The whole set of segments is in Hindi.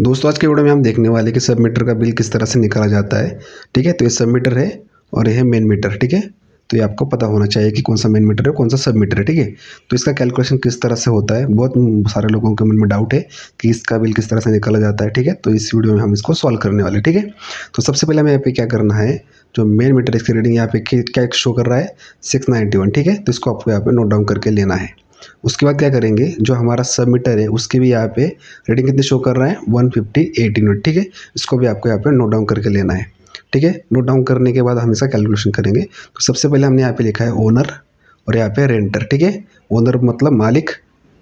दोस्तों आज के वीडियो में हम देखने वाले कि सब मीटर का बिल किस तरह से निकाला जाता है ठीक है तो ये सब मीटर है और यह है मेन मीटर ठीक है तो ये आपको पता होना चाहिए कि कौन सा मेन मीटर है कौन सा सब मीटर है ठीक है तो इसका कैलकुलेशन किस तरह से होता है बहुत सारे लोगों के मन में डाउट है कि इसका बिल किस तरह से निकाला जाता है ठीक है तो इस वीडियो में हम इसको सॉल्व करने वाले ठीक है तो सबसे पहले हमें यहाँ पे क्या करना है जो मेन मीटर इसकी रीडिंग यहाँ पे क्या शो कर रहा है सिक्स ठीक है तो इसको आपको यहाँ पे नोट डाउन करके लेना है उसके बाद क्या करेंगे जो हमारा सबमीटर है उसके भी यहाँ पे रेटिंग कितनी शो कर रहा है वन फिफ्टी एट यूनिट ठीक है इसको भी आपको यहाँ पे नोट डाउन करके लेना है ठीक है नोट डाउन करने के बाद हम इसका कैलकुलेशन करेंगे तो सबसे पहले हमने यहाँ पे लिखा है ओनर और यहाँ पे रेंटर ठीक है ओनर मतलब मालिक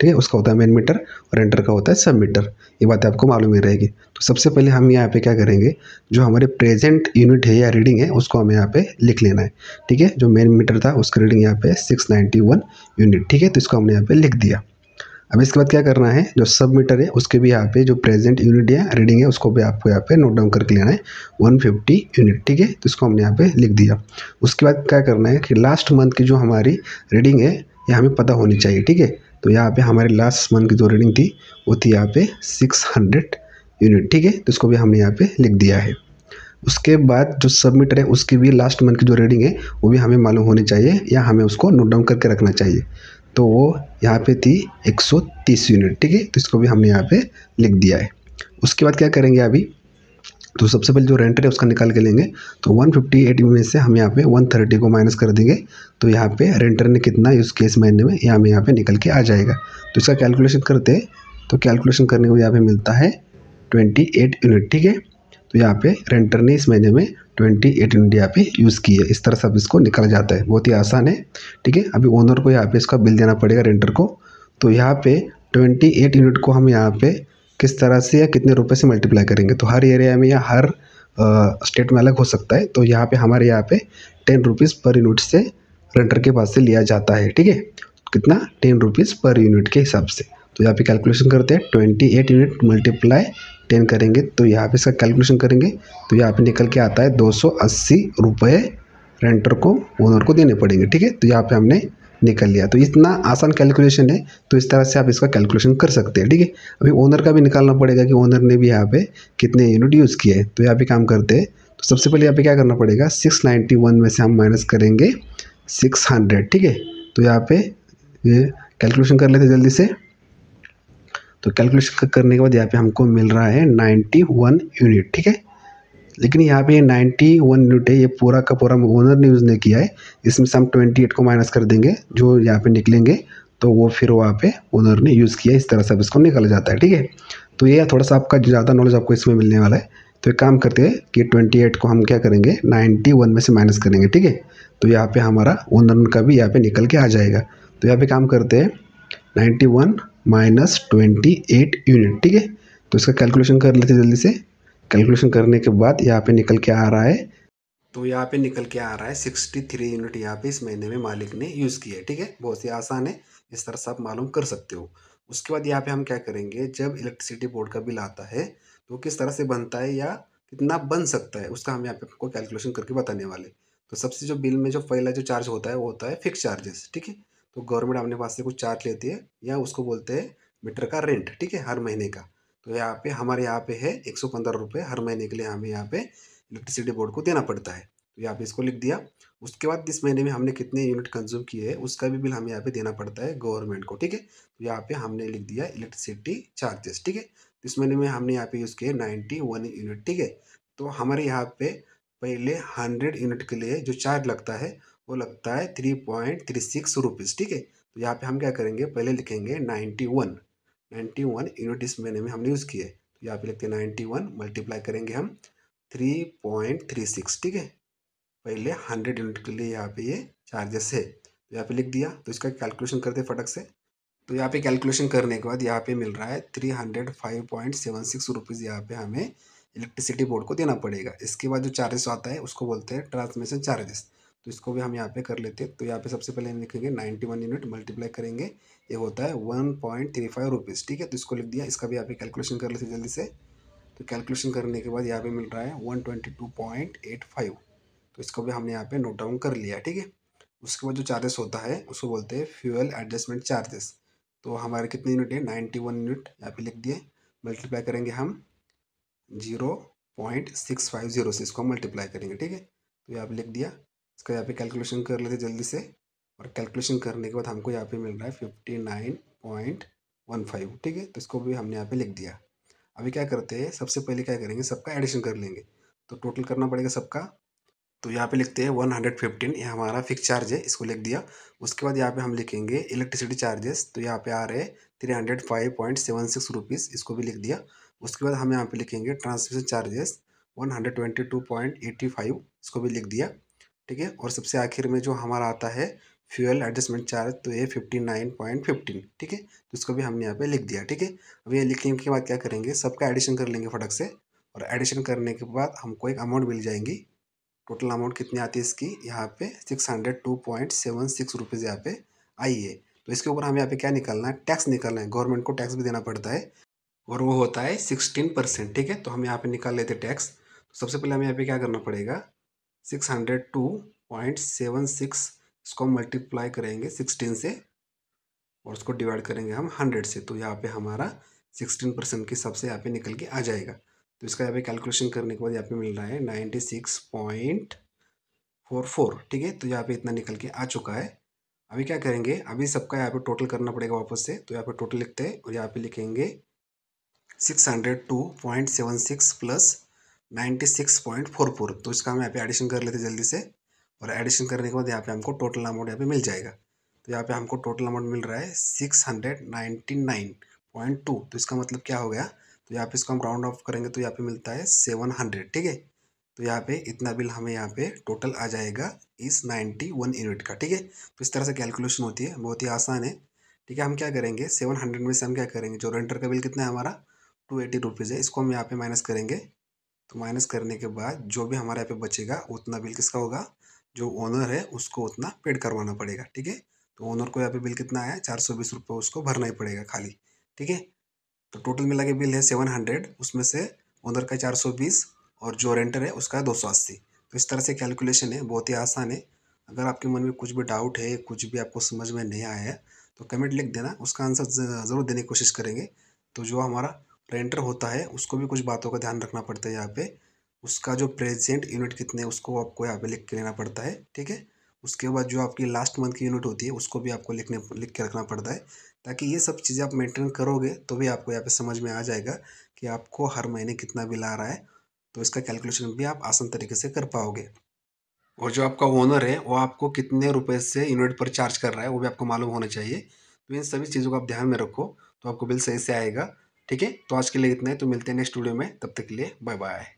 ठीक है उसका होता है मेन मीटर और एंटर का होता है सब मीटर ये बातें आपको मालूम ही रहेगी तो सबसे पहले हम यहाँ पे क्या करेंगे जो हमारे प्रेजेंट यूनिट है या रीडिंग है उसको हमें यहाँ पे लिख लेना है ठीक है जो मेन मीटर था उसका रीडिंग यहाँ पे सिक्स नाइन्टी वन यूनिट ठीक है तो इसको हमने यहाँ पे लिख दिया अब इसके बाद क्या करना है जो सब मीटर है उसके भी यहाँ पे जो प्रेजेंट यूनिट या रीडिंग है उसको भी आपको यहाँ पे नोट डाउन करके लेना है 150 यूनिट ठीक है तो इसको हमने यहाँ पे लिख दिया उसके बाद क्या करना है कि लास्ट मंथ की जो हमारी रीडिंग है ये हमें पता होनी चाहिए ठीक है तो यहाँ पे हमारे लास्ट मंथ की जो रीडिंग थी वो थी यहाँ पे सिक्स हंड्रेड यूनिट ठीक है तो इसको भी हमने यहाँ पे लिख दिया है उसके बाद जो सबमिटर है उसकी भी लास्ट मंथ की जो रीडिंग है वो भी हमें मालूम होनी चाहिए या हमें उसको नोट डाउन करके रखना चाहिए तो वो यहाँ पे थी 130 यूनिट ठीक है तो इसको भी हमने यहाँ पे लिख दिया है उसके बाद क्या करेंगे अभी तो सबसे पहले जो रेंट है उसका निकाल के लेंगे तो 158 में से हम यहाँ पे 130 को माइनस कर देंगे तो यहाँ पे रेंटर ने कितना इस केस महीने में यहाँ में यहाँ पे निकल के आ जाएगा तो इसका कैलकुलेशन करते हैं तो कैलकुलेशन करने को यहाँ पे मिलता है 28 यूनिट ठीक है तो यहाँ पे रेंटर ने इस महीने में एट यूनिट यहाँ पे यूज़ की है इस तरह से अब इसको निकल जाता है बहुत ही आसान है ठीक है अभी ओनर को यहाँ पे इसका बिल देना पड़ेगा रेंटर को तो यहाँ पे एट यूनिट को हम यहाँ पे किस तरह से या कितने रुपए से मल्टीप्लाई करेंगे तो हर एरिया में या हर स्टेट में अलग हो सकता है तो यहाँ पे हमारे यहाँ पे टेन रुपीज़ पर यूनिट से रेंटर के पास से लिया जाता है ठीक है कितना टेन रुपीज़ पर यूनिट के हिसाब से तो यहाँ पे कैलकुलेशन करते हैं twenty eight unit multiply ten करेंगे तो यहाँ पे इसका कैलकुलेशन करेंगे तो यहाँ पे निकल के आता है दो सौ अस्सी रुपये रेंटर को ओनर को देने पड़ेंगे ठीक है तो यहाँ पे हमने निकल लिया तो इतना आसान कैलकुलेशन है तो इस तरह से आप इसका कैलकुलेशन कर सकते हैं ठीक है अभी ओनर का भी निकालना पड़ेगा कि ओनर ने भी यहाँ पे कितने यूनिट यूज़ किए तो यहाँ पे काम करते हैं तो सबसे पहले यहाँ पे क्या करना पड़ेगा सिक्स नाइन्टी वन में से हम माइनस करेंगे सिक्स हंड्रेड ठीक है तो यहाँ पे कैलकुलेशन कर लेते जल्दी से तो कैलकुलेशन करने के बाद यहाँ पे हमको मिल रहा है नाइन्टी वन यूनिट ठीक है लेकिन यहाँ पे ये वन यूनिट है ये पूरा का पूरा ओनर ने यूज़ नहीं किया है इसमें से हम 28 को माइनस कर देंगे जो यहाँ पे निकलेंगे तो वो फिर वहाँ पे ओनर ने यूज़ किया इस तरह से अब इसको निकल जाता है ठीक है तो ये थोड़ा सा आपका ज़्यादा नॉलेज आपको इसमें मिलने वाला है तो एक काम करते हैं कि एट को हम क्या करेंगे वन में से माइनस करेंगे ठीक है तो यहाँ पर हमारा ओनर का भी यहाँ पर निकल के आ जाएगा तो यहाँ पर काम करते हैं ninety one minus twenty eight unit ठीक है तो इसका कैलकुलेशन कर लेते जल्दी से कैलकुलेशन करने के बाद यहाँ पे निकल के आ रहा है तो यहाँ पे निकल के आ रहा है सिक्सटी थ्री यूनिट यहाँ पे इस महीने में मालिक ने यूज़ किया है ठीक है बहुत ही आसान है इस तरह से आप मालूम कर सकते हो उसके बाद यहाँ पे हम क्या करेंगे जब इलेक्ट्रिसिटी बोर्ड का बिल आता है तो किस तरह से बनता है या कितना बन सकता है उसका हम यहाँ पे आपको कैलकुलेशन करके बताने वाले तो सबसे जो बिल में जो पहला जो चार्ज होता है वो होता है फिक्स चार्जेस ठीक है तो गवर्नमेंट अपने पास से कुछ चार्ज लेती है या उसको बोलते हैं मीटर का रेंट ठीक है हर महीने का तो यहाँ पे हमारे यहाँ पे है एक सौ पंद्रह रुपये हर महीने के लिए हमें यहाँ पे इलेक्ट्रिसिटी बोर्ड को देना पड़ता है तो यहाँ पे इसको लिख दिया उसके बाद इस महीने में हमने कितने यूनिट कंज्यूम किए हैं उसका भी बिल हमें यहाँ पे देना पड़ता है गवर्नमेंट को ठीक है तो यहाँ पे हमने लिख दिया इलेक्ट्रिसिटी चार्जेस ठीक है तो इस महीने में हमने यहाँ पे यूज़ किए नाइन्टी वन यूनिट ठीक है तो हमारे यहाँ पे पहले हंड्रेड यूनिट के लिए जो चार्ज लगता है वो लगता है three point three six rupees ठीक है तो यहाँ पे हम क्या करेंगे पहले लिखेंगे ninety one ninety one unit इस महीने में हमने यूज़ किए तो यहाँ पे लिखते हैं नाइन्टी वन मल्टीप्लाई करेंगे हम थ्री पॉइंट थ्री सिक्स ठीक है पहले हंड्रेड यूनिट के लिए यहाँ पे ये चार्जेस है तो यहाँ पे लिख दिया तो इसका कैलकुलेशन करते हैं फटक से तो यहाँ पे कैलकुलेशन करने के बाद यहाँ पे मिल रहा है three hundred five point seven six rupees यहाँ पे हमें इलेक्ट्रिसिटी बोर्ड को देना पड़ेगा इसके बाद जो चार्जेस आता है उसको बोलते हैं ट्रांसमिशन चार्जेस तो इसको भी हम यहाँ पे कर लेते हैं तो यहाँ पे सबसे पहले हम लिखेंगे नाइन्टी वन यूनिट मल्टीप्लाई करेंगे ये होता है one point three five rupees ठीक है तो इसको लिख दिया इसका भी यहाँ पे कैलकुलेशन कर लेते जल्दी से तो कैलकुलेशन करने के बाद यहाँ पे मिल रहा है one twenty two point eight five तो इसको भी हमने यहाँ पे नोट डाउन कर लिया ठीक है उसके बाद जो चार्जेस होता है उसको बोलते हैं फ्यूअल एडजस्टमेंट चार्जेस तो हमारे कितने यूनिट है नाइन्टी वन यूनिट यहाँ पे लिख दिए मल्टीप्लाई करेंगे हम zero point six five zero से इसको मल्टीप्लाई करेंगे ठीक है तो यहाँ पे लिख दिया इसका यहाँ पे कैलकुलेशन कर लेते जल्दी से और कैलकुलेशन करने के बाद हमको यहाँ पे मिल रहा है fifty nine point one five ठीक है तो इसको भी हमने यहाँ पे लिख दिया अभी क्या करते हैं सबसे पहले क्या करेंगे सबका एडिशन कर लेंगे तो टोटल करना पड़ेगा सबका तो यहाँ पे लिखते हैं वन हंड्रेड फिफ्टीन ये हमारा फिक्स चार्ज है इसको लिख दिया उसके बाद यहाँ पे हम लिखेंगे इलेक्ट्रिसिटी चार्जेस तो यहाँ पे आ रहे हैं three hundred five point seven six rupees इसको भी लिख दिया उसके बाद हम यहाँ पे लिखेंगे transmission charges one hundred twenty two point eighty five इसको भी लिख दिया ठीक है और सबसे आखिर में जो हमारा आता है फ्यूल एडजस्टमेंट चार्ज तो ये फिफ्टी नाइन पॉइंट फिफ्टीन ठीक है तो इसको भी हमने यहाँ पे लिख दिया ठीक है अब ये लिखने के बाद क्या करेंगे सबका एडिशन कर लेंगे फटक से और एडिशन करने के बाद हमको एक अमाउंट मिल जाएगी टोटल अमाउंट कितनी आती है इसकी यहाँ पे six hundred two point seven six rupees यहाँ पे आई है तो इसके ऊपर हमें यहाँ पे क्या निकालना है टैक्स निकालना है गवर्नमेंट को टैक्स भी देना पड़ता है और वो होता है सिक्सटीन परसेंट ठीक है तो हम यहाँ पर निकाल लेते टैक्स तो सबसे पहले हमें यहाँ पे क्या करना पड़ेगा six hundred two point seven six इसको मल्टीप्लाई करेंगे सिक्सटीन से और उसको डिवाइड करेंगे हम हंड्रेड से तो यहाँ पे हमारा सिक्सटीन परसेंट के हिसाब से यहाँ पे निकल के आ जाएगा तो इसका यहाँ पे कैलकुलेशन करने के बाद यहाँ पे मिल रहा है ninety six point four four ठीक है तो यहाँ पे इतना निकल के आ चुका है अभी क्या करेंगे अभी सबका यहाँ पे टोटल करना पड़ेगा वापस से तो यहाँ पे टोटल लिखते हैं और यहाँ पे लिखेंगे six hundred two point seven six plus ninety six point four four तो इसका हम यहाँ पे एडिशन कर लेते जल्दी से और एडिशन करने के बाद यहाँ पे हमको टोटल अमाउंट यहाँ पे मिल जाएगा तो यहाँ पे हमको टोटल अमाउंट मिल रहा है six hundred ninety nine point two तो इसका मतलब क्या हो गया तो यहाँ पे इसको हम राउंड ऑफ करेंगे तो यहाँ पे मिलता है सेवन हंड्रेड ठीक है तो यहाँ पे इतना बिल हमें यहाँ पे टोटल आ जाएगा इस नाइन्टी वन यूनिट का ठीक है तो इस तरह से कैलकुलेशन होती है बहुत ही आसान है ठीक है हम क्या करेंगे सेवन हंड्रेड में से हम क्या करेंगे जो रेंटर का बिल कितना है हमारा टू एटी रुपीज़ है इसको हम यहाँ पे माइनस करेंगे तो माइनस करने के बाद जो भी हमारे यहाँ पे बचेगा उतना बिल किसका होगा जो ओनर है उसको उतना पेड करवाना पड़ेगा ठीक है तो ओनर को यहाँ पे बिल कितना आया चार सौ बीस रुपये उसको भरना ही पड़ेगा खाली ठीक है तो टोटल मिला के बिल है सेवन हंड्रेड उसमें से ओनर का चार सौ बीस और जो रेंटर है उसका दो सौ अस्सी तो इस तरह से कैलकुलेशन है बहुत ही आसान है अगर आपके मन में कुछ भी डाउट है कुछ भी आपको समझ में नहीं आया है तो कमेंट लिख देना उसका आंसर ज़रूर देने की कोशिश करेंगे तो जो हमारा रेंटर होता है उसको भी कुछ बातों का ध्यान रखना पड़ता है यहाँ पे उसका जो प्रेजेंट यूनिट कितने उसको आपको यहाँ पे लिख के लेना पड़ता है ठीक है उसके बाद जो आपकी लास्ट मंथ की यूनिट होती है उसको भी आपको लिखने लिख के रखना पड़ता है ताकि ये सब चीज़ें आप मेंटेन करोगे तो भी आपको यहाँ पे समझ में आ जाएगा कि आपको हर महीने कितना बिल आ रहा है तो इसका कैलकुलेशन भी आप आसान तरीके से कर पाओगे और जो आपका ओनर है वो आपको कितने रुपये से यूनिट पर चार्ज कर रहा है वो भी आपको मालूम होना चाहिए तो इन सभी चीज़ों को आप ध्यान में रखो तो आपको बिल सही से आएगा ठीक है तो आज के लिए इतना ही तो मिलते हैं नेक्स्ट वीडियो में तब तक के लिए बाय बाय